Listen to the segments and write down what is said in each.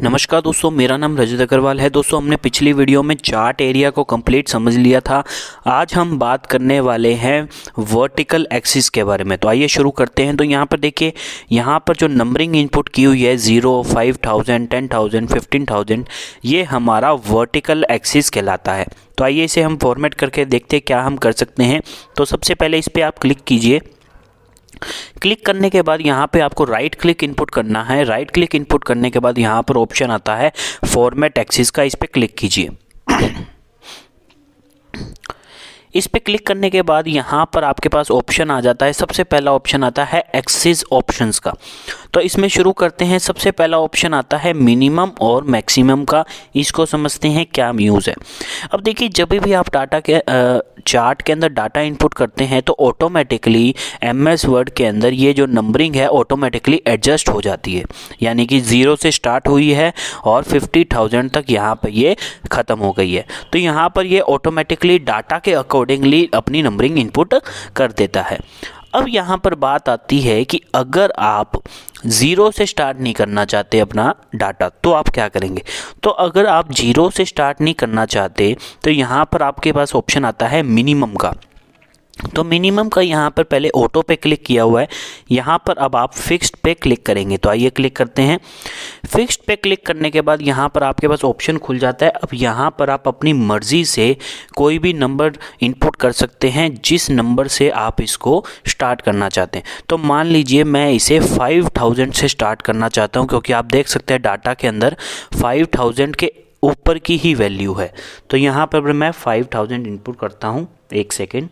नमस्कार दोस्तों मेरा नाम रजत अग्रवाल है दोस्तों हमने पिछली वीडियो में चार्ट एरिया को कंप्लीट समझ लिया था आज हम बात करने वाले हैं वर्टिकल एक्सिस के बारे में तो आइए शुरू करते हैं तो यहाँ पर देखिए यहाँ पर जो नंबरिंग इनपुट की हुई है zero five thousand ten thousand fifteen thousand ये हमारा वर्टिकल एक्सिस कहलाता है तो आइए इसे हम फॉर्मेट करके देखते क्या हम कर सकते हैं तो सबसे पहले इस पर आप क्लिक कीजिए क्लिक करने के बाद यहाँ पे आपको राइट क्लिक इनपुट करना है राइट क्लिक इनपुट करने के बाद यहाँ पर ऑप्शन आता है फॉर्मेट एक्सिस का इस पर क्लिक कीजिए इस पर क्लिक करने के बाद यहाँ पर आपके पास ऑप्शन आ जाता है सबसे पहला ऑप्शन आता है एक्सिस ऑप्शंस का तो इसमें शुरू करते हैं सबसे पहला ऑप्शन आता है मिनिमम और मैक्सिमम का इसको समझते हैं क्या यूज़ है अब देखिए जब भी आप डाटा के चार्ट के अंदर डाटा इनपुट करते हैं तो ऑटोमेटिकली एम एस वर्ड के अंदर ये जो नंबरिंग है ऑटोमेटिकली एडजस्ट हो जाती है यानी कि ज़ीरो से स्टार्ट हुई है और फिफ्टी थाउजेंड तक यहाँ पर ये ख़त्म हो गई है तो यहाँ पर ये ऑटोमेटिकली डाटा के अकॉर्डिंग अकॉर्डिंगली अपनी नंबरिंग इनपुट कर देता है अब यहाँ पर बात आती है कि अगर आप ज़ीरो से स्टार्ट नहीं करना चाहते अपना डाटा तो आप क्या करेंगे तो अगर आप ज़ीरो से स्टार्ट नहीं करना चाहते तो यहाँ पर आपके पास ऑप्शन आता है मिनिमम का तो मिनिमम का यहाँ पर पहले ऑटो पे क्लिक किया हुआ है यहाँ पर अब आप फिक्स्ड पे क्लिक करेंगे तो आइए क्लिक करते हैं फिक्स्ड पे क्लिक करने के बाद यहाँ पर आपके पास ऑप्शन खुल जाता है अब यहाँ पर आप अपनी मर्ज़ी से कोई भी नंबर इनपुट कर सकते हैं जिस नंबर से आप इसको स्टार्ट करना चाहते हैं तो मान लीजिए मैं इसे फाइव से स्टार्ट करना चाहता हूँ क्योंकि आप देख सकते हैं डाटा के अंदर फाइव के ऊपर की ही वैल्यू है तो यहाँ पर मैं फाइव इनपुट करता हूँ एक सेकेंड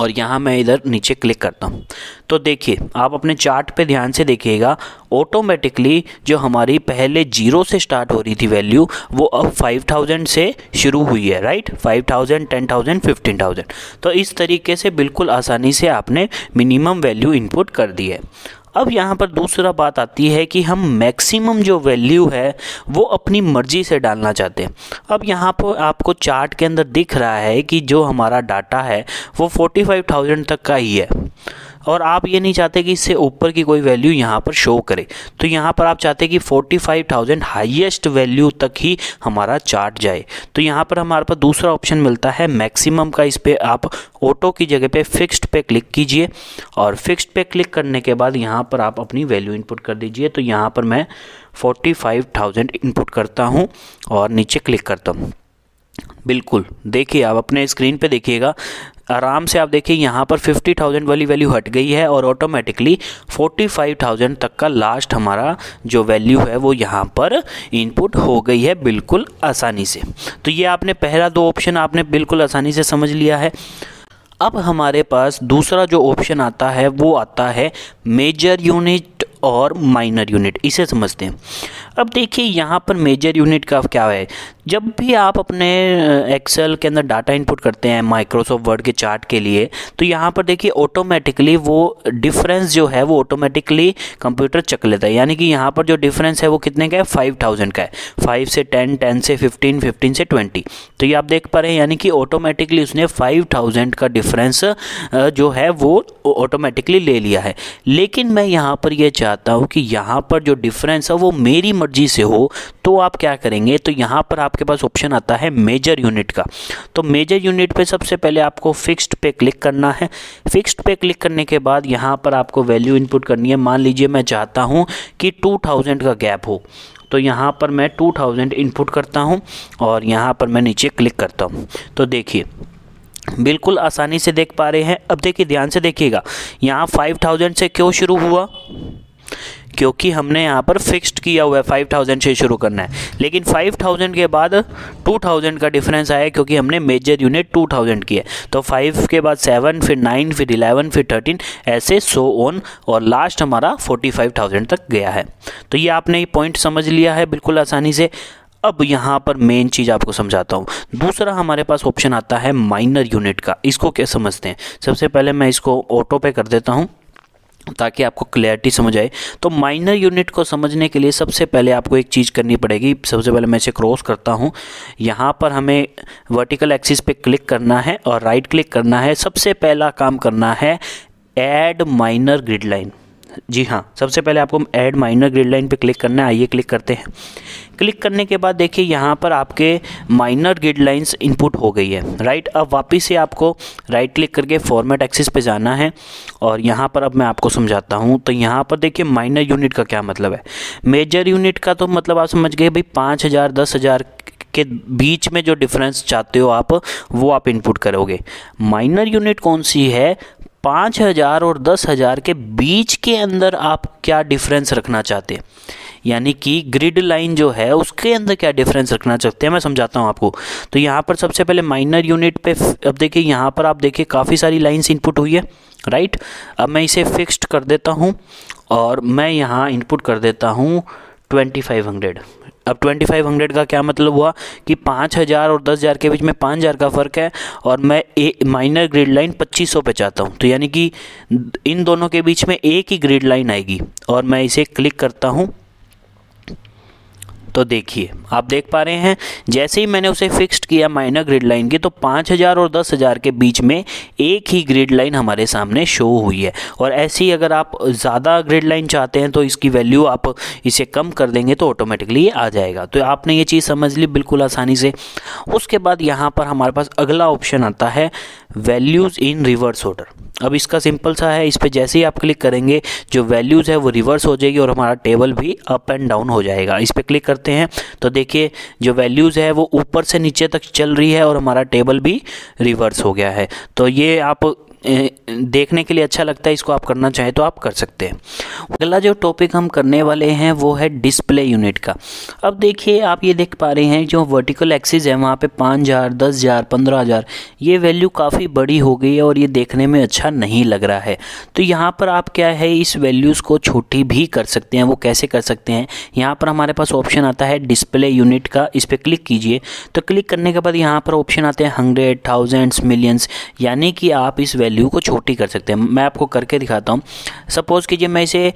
और यहाँ मैं इधर नीचे क्लिक करता हूँ तो देखिए आप अपने चार्ट पे ध्यान से देखिएगा ऑटोमेटिकली जो हमारी पहले जीरो से स्टार्ट हो रही थी वैल्यू वो अब 5000 से शुरू हुई है राइट 5000 10000 15000 तो इस तरीके से बिल्कुल आसानी से आपने मिनिमम वैल्यू इनपुट कर दी है अब यहाँ पर दूसरा बात आती है कि हम मैक्सिमम जो वैल्यू है वो अपनी मर्जी से डालना चाहते हैं अब यहाँ पर आपको चार्ट के अंदर दिख रहा है कि जो हमारा डाटा है वो 45,000 तक का ही है और आप ये नहीं चाहते कि इससे ऊपर की कोई वैल्यू यहाँ पर शो करे तो यहाँ पर आप चाहते कि forty five thousand highest value तक ही हमारा चार्ट जाए तो यहाँ पर हमारे पास दूसरा ऑप्शन मिलता है मैक्सिमम का इस पर आप ऑटो की जगह पे फिक्स्ड पे क्लिक कीजिए और फिक्स्ड पे क्लिक करने के बाद यहाँ पर आप अपनी वैल्यू इनपुट कर दीजिए तो यहाँ पर मैं थाउजेंड इनपुट करता हूँ और नीचे क्लिक करता हूँ बिल्कुल देखिए आप अपने स्क्रीन पे देखिएगा आराम से आप देखिए यहाँ पर 50,000 वाली वैल्यू हट गई है और ऑटोमेटिकली 45,000 तक का लास्ट हमारा जो वैल्यू है वो यहाँ पर इनपुट हो गई है बिल्कुल आसानी से तो ये आपने पहला दो ऑप्शन आपने बिल्कुल आसानी से समझ लिया है अब हमारे पास दूसरा जो ऑप्शन आता है वो आता है मेजर यूनिट और माइनर यूनिट इसे समझते हैं अब देखिए यहाँ पर मेजर यूनिट का क्या है जब भी आप अपने एक्सेल के अंदर डाटा इनपुट करते हैं माइक्रोसॉफ्ट वर्ड के चार्ट के लिए तो यहाँ पर देखिए ऑटोमेटिकली वो डिफरेंस जो है वो ऑटोमेटिकली कंप्यूटर चक लेता है यानी कि यहाँ पर जो डिफरेंस है वो कितने का है फाइव थाउजेंड का है फाइव से टेन टेन से फिफ्टीन फिफ्टीन से ट्वेंटी तो ये आप देख पा रहे हैं यानी कि ऑटोमेटिकली उसने फाइव थाउजेंड का डिफरेंस जो है वो ऑटोमेटिकली ले लिया है लेकिन मैं यहाँ पर यह चाह चाहता हूँ कि यहाँ पर जो डिफरेंस है वो मेरी मर्जी से हो तो आप क्या करेंगे तो यहाँ पर आपके पास ऑप्शन आता है मेजर यूनिट का तो मेजर यूनिट पे सबसे पहले आपको फिक्स्ड पे क्लिक करना है फिक्स्ड पे क्लिक करने के बाद यहाँ पर आपको वैल्यू इनपुट करनी है मान लीजिए मैं चाहता हूँ कि टू थाउजेंड का गैप हो तो यहाँ पर मैं टू थाउजेंड इनपुट करता हूँ और यहाँ पर मैं नीचे क्लिक करता हूँ तो देखिए बिल्कुल आसानी से देख पा रहे हैं अब देखिए ध्यान से देखिएगा यहाँ फाइव थाउजेंड से क्यों शुरू हुआ क्योंकि हमने यहाँ पर फिक्स्ड किया हुआ है फाइव थाउजेंड से शुरू करना है लेकिन फाइव थाउजेंड के बाद टू थाउजेंड का डिफरेंस आया क्योंकि हमने मेजर यूनिट टू थाउजेंड किया है तो फाइव के बाद सेवन फिर नाइन फिर इलेवन फिर थर्टीन ऐसे सो ऑन और लास्ट हमारा फोर्टी फाइव थाउजेंड तक गया है तो ये आपने ये पॉइंट समझ लिया है बिल्कुल आसानी से अब यहाँ पर मेन चीज़ आपको समझाता हूँ दूसरा हमारे पास ऑप्शन आता है माइनर यूनिट का इसको क्या समझते हैं सबसे पहले मैं इसको ऑटो पे कर देता हूँ ताकि आपको क्लैरिटी समझ आए तो माइनर यूनिट को समझने के लिए सबसे पहले आपको एक चीज़ करनी पड़ेगी सबसे पहले मैं इसे क्रॉस करता हूँ यहाँ पर हमें वर्टिकल एक्सिस पे क्लिक करना है और राइट क्लिक करना है सबसे पहला काम करना है एड माइनर ग्रिड लाइन जी हाँ सबसे पहले आपको ऐड माइनर ग्रिड लाइन पे क्लिक करना है आइए क्लिक करते हैं क्लिक करने के बाद देखिए यहाँ पर आपके माइनर ग्रिड लाइंस इनपुट हो गई है राइट अब वापस से आपको राइट क्लिक करके फॉर्मेट एक्सिस पे जाना है और यहाँ पर अब मैं आपको समझाता हूँ तो यहाँ पर देखिए माइनर यूनिट का क्या मतलब है मेजर यूनिट का तो मतलब आप समझ गए भाई पाँच हज़ार दस हज़ार के बीच में जो डिफरेंस चाहते हो आप वो आप इनपुट करोगे माइनर यूनिट कौन सी है पाँच हज़ार और दस हज़ार के बीच के अंदर आप क्या डिफरेंस रखना चाहते हैं यानी कि ग्रिड लाइन जो है उसके अंदर क्या डिफरेंस रखना चाहते हैं मैं समझाता हूँ आपको तो यहाँ पर सबसे पहले माइनर यूनिट पे अब देखिए यहाँ पर आप देखिए काफ़ी सारी लाइन्स इनपुट हुई है राइट अब मैं इसे फिक्स्ड कर देता हूँ और मैं यहाँ इनपुट कर देता हूँ ट्वेंटी फाइव हंड्रेड अब 2500 का क्या मतलब हुआ कि 5000 और 10000 के बीच में 5000 का फ़र्क है और मैं ए माइनर ग्रिड लाइन 2500 पे चाहता हूँ तो यानी कि इन दोनों के बीच में एक ही ग्रिड लाइन आएगी और मैं इसे क्लिक करता हूँ तो देखिए आप देख पा रहे हैं जैसे ही मैंने उसे फिक्स्ड किया माइनर ग्रिड लाइन की तो 5000 और 10000 के बीच में एक ही ग्रिड लाइन हमारे सामने शो हुई है और ऐसे ही अगर आप ज़्यादा ग्रिड लाइन चाहते हैं तो इसकी वैल्यू आप इसे कम कर देंगे तो ऑटोमेटिकली आ जाएगा तो आपने ये चीज़ समझ ली बिल्कुल आसानी से उसके बाद यहाँ पर हमारे पास अगला ऑप्शन आता है वैल्यूज़ इन रिवर्स ऑर्डर अब इसका सिंपल सा है इस पर जैसे ही आप क्लिक करेंगे जो वैल्यूज़ है वो रिवर्स हो जाएगी और हमारा टेबल भी अप एंड डाउन हो जाएगा इस पर क्लिक करते करते हैं तो देखिए जो वैल्यूज़ है वो ऊपर से नीचे तक चल रही है और हमारा टेबल भी रिवर्स हो गया है तो ये आप देखने के लिए अच्छा लगता है इसको आप करना चाहें तो आप कर सकते हैं अगला जो टॉपिक हम करने वाले हैं वो है डिस्प्ले यूनिट का अब देखिए आप ये देख पा रहे हैं जो वर्टिकल एक्सिस है वहाँ पे पाँच हज़ार दस हज़ार पंद्रह हज़ार ये वैल्यू काफ़ी बड़ी हो गई है और ये देखने में अच्छा नहीं लग रहा है तो यहाँ पर आप क्या है इस वैल्यूज़ को छोटी भी कर सकते हैं वो कैसे कर सकते हैं यहाँ पर हमारे पास ऑप्शन आता है डिस्प्ले यूनिट का इस पर क्लिक कीजिए तो क्लिक करने के बाद यहाँ पर ऑप्शन आते हैं हंड्रेड थाउजेंड्स मिलियंस यानी कि आप इस वैल्यू वैल्यू को छोटी कर सकते हैं मैं आपको करके दिखाता हूँ सपोज़ कीजिए मैं इसे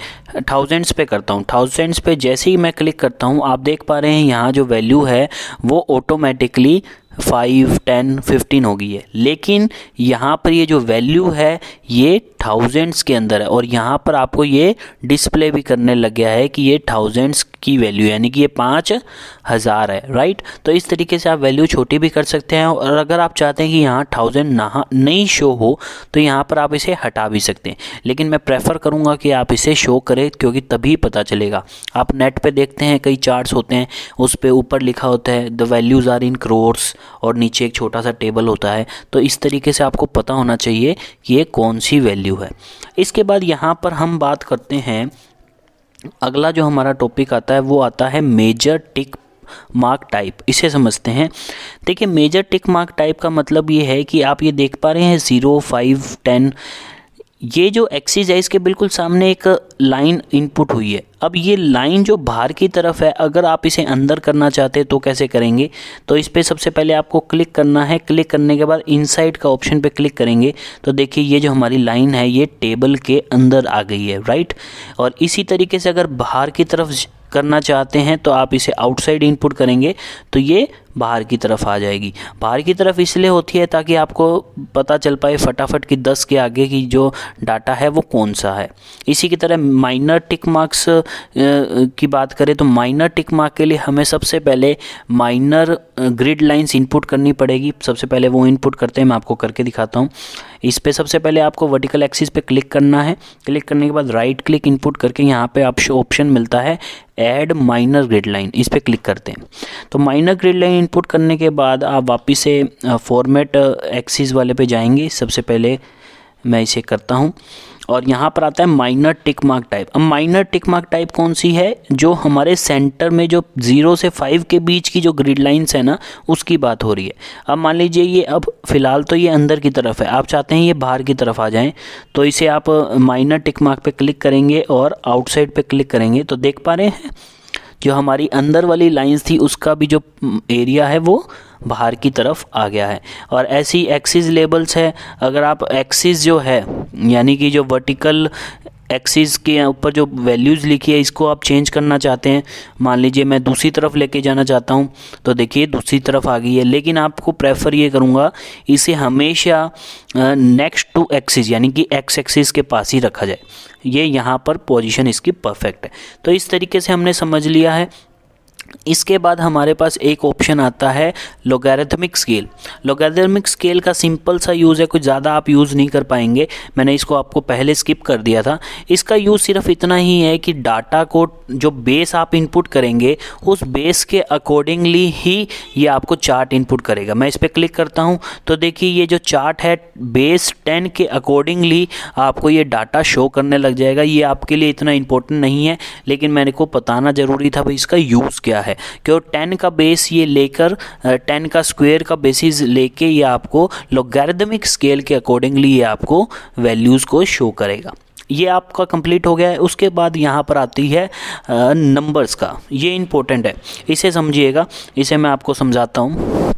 थाउजेंड्स पे करता हूँ थाउजेंड्स पे जैसे ही मैं क्लिक करता हूँ आप देख पा रहे हैं यहाँ जो वैल्यू है वो ऑटोमेटिकली फाइव टेन फिफ्टीन होगी है लेकिन यहाँ पर ये जो वैल्यू है ये थाउजेंड्स के अंदर है और यहाँ पर आपको ये डिस्प्ले भी करने लग गया है कि ये थाउजेंड्स की वैल्यू यानी कि ये पाँच हज़ार है राइट तो इस तरीके से आप वैल्यू छोटी भी कर सकते हैं और अगर आप चाहते हैं कि यहाँ थाउजेंड ना नहीं शो हो तो यहाँ पर आप इसे हटा भी सकते हैं लेकिन मैं प्रेफर करूँगा कि आप इसे शो करें क्योंकि तभी पता चलेगा आप नेट पर देखते हैं कई चार्ट्स होते हैं उस पर ऊपर लिखा होता है the values are in crores और नीचे एक छोटा सा टेबल होता है तो इस तरीके से आपको पता होना चाहिए कि ये कौन सी वैल्यू वैल्यू है इसके बाद यहाँ पर हम बात करते हैं अगला जो हमारा टॉपिक आता है वो आता है मेजर टिक मार्क टाइप इसे समझते हैं देखिए मेजर टिक मार्क टाइप का मतलब ये है कि आप ये देख पा रहे हैं ज़ीरो फाइव टेन ये जो एक्सिस है इसके बिल्कुल सामने एक लाइन इनपुट हुई है अब ये लाइन जो बाहर की तरफ है अगर आप इसे अंदर करना चाहते हैं तो कैसे करेंगे तो इस पर सबसे पहले आपको क्लिक करना है क्लिक करने के बाद इनसाइड का ऑप्शन पे क्लिक करेंगे तो देखिए ये जो हमारी लाइन है ये टेबल के अंदर आ गई है राइट और इसी तरीके से अगर बाहर की तरफ करना चाहते हैं तो आप इसे आउटसाइड इनपुट करेंगे तो ये बाहर की तरफ आ जाएगी बाहर की तरफ इसलिए होती है ताकि आपको पता चल पाए फटाफट कि दस के आगे की जो डाटा है वो कौन सा है इसी की तरह माइनर टिक मार्क्स की बात करें तो माइनर टिक मार्क के लिए हमें सबसे पहले माइनर ग्रिड लाइंस इनपुट करनी पड़ेगी सबसे पहले वो इनपुट करते हैं मैं आपको करके दिखाता हूँ इस पर सबसे पहले आपको वर्टिकल एक्सिस पे क्लिक करना है क्लिक करने के बाद राइट क्लिक इनपुट करके यहाँ पे आपको ऑप्शन मिलता है ऐड माइनर ग्रिड लाइन इस पर क्लिक करते हैं तो माइनर ग्रिड लाइन इनपुट करने के बाद आप वापस से फॉर्मेट एक्सिस वाले पे जाएंगे सबसे पहले मैं इसे करता हूँ और यहाँ पर आता है माइनर टिक मार्क टाइप अब माइनर टिक मार्क टाइप कौन सी है जो हमारे सेंटर में जो जीरो से फाइव के बीच की जो ग्रिड लाइंस है ना उसकी बात हो रही है अब मान लीजिए ये अब फिलहाल तो ये अंदर की तरफ है आप चाहते हैं ये बाहर की तरफ आ जाएं तो इसे आप माइनर टिक मार्क पे क्लिक करेंगे और आउटसाइड पर क्लिक करेंगे तो देख पा रहे हैं जो हमारी अंदर वाली लाइंस थी उसका भी जो एरिया हम्म, है वो बाहर की तरफ आ गया है और ऐसी एक्सिस लेबल्स है अगर आप एक्सिस जो है यानी कि जो वर्टिकल एक्सिस के ऊपर जो वैल्यूज़ लिखी है इसको आप चेंज करना चाहते हैं मान लीजिए मैं दूसरी तरफ लेके जाना चाहता हूँ तो देखिए दूसरी तरफ आ गई है लेकिन आपको प्रेफर ये करूँगा इसे हमेशा नेक्स्ट टू एक्सिस यानी कि एक्स एक्सिस के पास ही रखा जाए ये यहाँ पर पोजिशन इसकी परफेक्ट है तो इस तरीके से हमने समझ लिया है इसके बाद हमारे पास एक ऑप्शन आता है लोगैरिथमिक स्केल लोगैरिथमिक स्केल का सिंपल सा यूज़ है कुछ ज़्यादा आप यूज़ नहीं कर पाएंगे मैंने इसको आपको पहले स्किप कर दिया था इसका यूज़ सिर्फ इतना ही है कि डाटा को जो बेस आप इनपुट करेंगे उस बेस के अकॉर्डिंगली ही ये आपको चार्ट इनपुट करेगा मैं इस पर क्लिक करता हूँ तो देखिए ये जो चार्ट है बेस टेन के अकॉर्डिंगली आपको ये डाटा शो करने लग जाएगा ये आपके लिए इतना इंपॉर्टेंट नहीं है लेकिन मेरे को बताना ज़रूरी था भाई इसका यूज़ क्या है क्यों टेन का बेस ये लेकर टेन का स्क्वेयर का बेसिस लेके ये आपको लोगारिदमिक स्केल के अकॉर्डिंगली ये आपको वैल्यूज़ को शो करेगा ये आपका कंप्लीट हो गया है उसके बाद यहाँ पर आती है नंबर्स का ये इंपॉर्टेंट है इसे समझिएगा इसे मैं आपको समझाता हूँ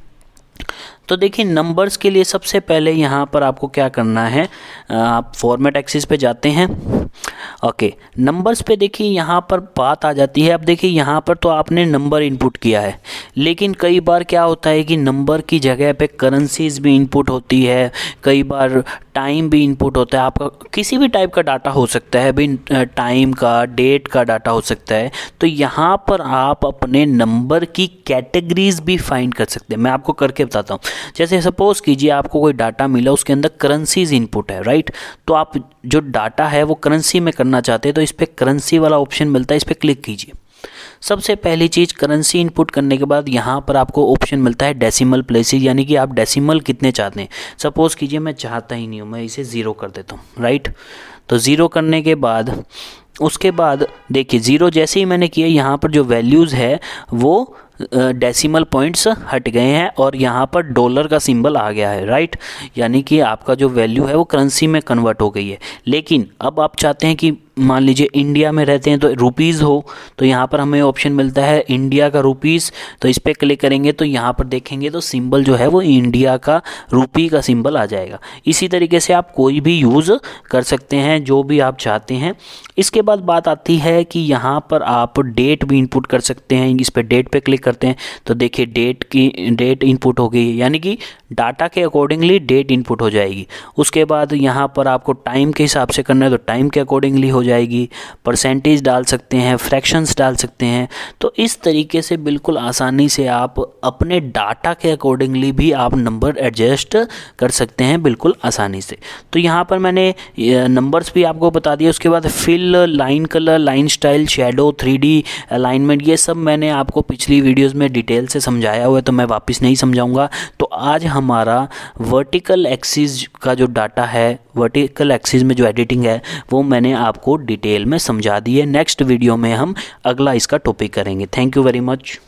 तो देखिए नंबर्स के लिए सबसे पहले यहाँ पर आपको क्या करना है आप फॉर्मेट एक्सिस पे जाते हैं ओके नंबर्स पे देखिए यहाँ पर बात आ जाती है अब देखिए यहाँ पर तो आपने नंबर इनपुट किया है लेकिन कई बार क्या होता है कि नंबर की जगह पे करेंसीज भी इनपुट होती है कई बार टाइम भी इनपुट होता है आपका किसी भी टाइप का डाटा हो सकता है भी टाइम का डेट का डाटा हो सकता है तो यहाँ पर आप अपने नंबर की कैटेगरीज भी फाइंड कर सकते हैं मैं आपको करके बताता हूँ जैसे सपोज कीजिए आपको कोई डाटा मिला उसके अंदर करेंसीज इनपुट है राइट तो आप जो डाटा है वो करेंसी में करना चाहते हैं तो इस पर करेंसी वाला ऑप्शन मिलता है इस पर क्लिक कीजिए सबसे पहली चीज़ करेंसी इनपुट करने के बाद यहाँ पर आपको ऑप्शन मिलता है डेसिमल प्लेसेस यानी कि आप डेसिमल कितने चाहते हैं सपोज़ कीजिए मैं चाहता ही नहीं हूँ मैं इसे ज़ीरो कर देता हूँ राइट तो ज़ीरो करने के बाद उसके बाद देखिए ज़ीरो जैसे ही मैंने किया यहाँ पर जो वैल्यूज़ है वो डेसिमल पॉइंट्स हट गए हैं और यहाँ पर डॉलर का सिंबल आ गया है राइट यानी कि आपका जो वैल्यू है वो करेंसी में कन्वर्ट हो गई है लेकिन अब आप चाहते हैं कि मान लीजिए इंडिया में रहते हैं तो रुपीज़ हो तो यहाँ पर हमें ऑप्शन मिलता है इंडिया का रुपीज़ तो इस पर क्लिक करेंगे तो यहाँ पर देखेंगे तो सिंबल जो है वो इंडिया का रुपी का सिंबल आ जाएगा इसी तरीके से आप कोई भी यूज़ कर सकते हैं जो भी आप चाहते हैं इसके बाद बात आती है कि यहाँ पर आप डेट भी इनपुट कर सकते हैं इस पर डेट पर क्लिक करते हैं तो देखिए डेट की डेट इनपुट हो गई यानी कि डाटा के अकॉर्डिंगली डेट इनपुट हो जाएगी उसके बाद यहाँ पर आपको टाइम के हिसाब से करना है तो टाइम के अकॉर्डिंगली हो जाएगी परसेंटेज डाल सकते हैं फ्रैक्शंस डाल सकते हैं तो इस तरीके से बिल्कुल आसानी से आप अपने डाटा के अकॉर्डिंगली भी आप नंबर एडजस्ट कर सकते हैं बिल्कुल आसानी से तो यहाँ पर मैंने नंबर्स भी आपको बता दिए उसके बाद fill line colour line style shadow three alignment ये सब मैंने आपको पिछली वीडियोज़ में डिटेल से समझाया हुआ है तो मैं वापस नहीं समझाऊँगा तो आज हमारा वर्टिकल एक्सिस का जो डाटा है वर्टिकल एक्सिस में जो एडिटिंग है वो मैंने आपको डिटेल में समझा दी है नेक्स्ट वीडियो में हम अगला इसका टॉपिक करेंगे थैंक यू वेरी मच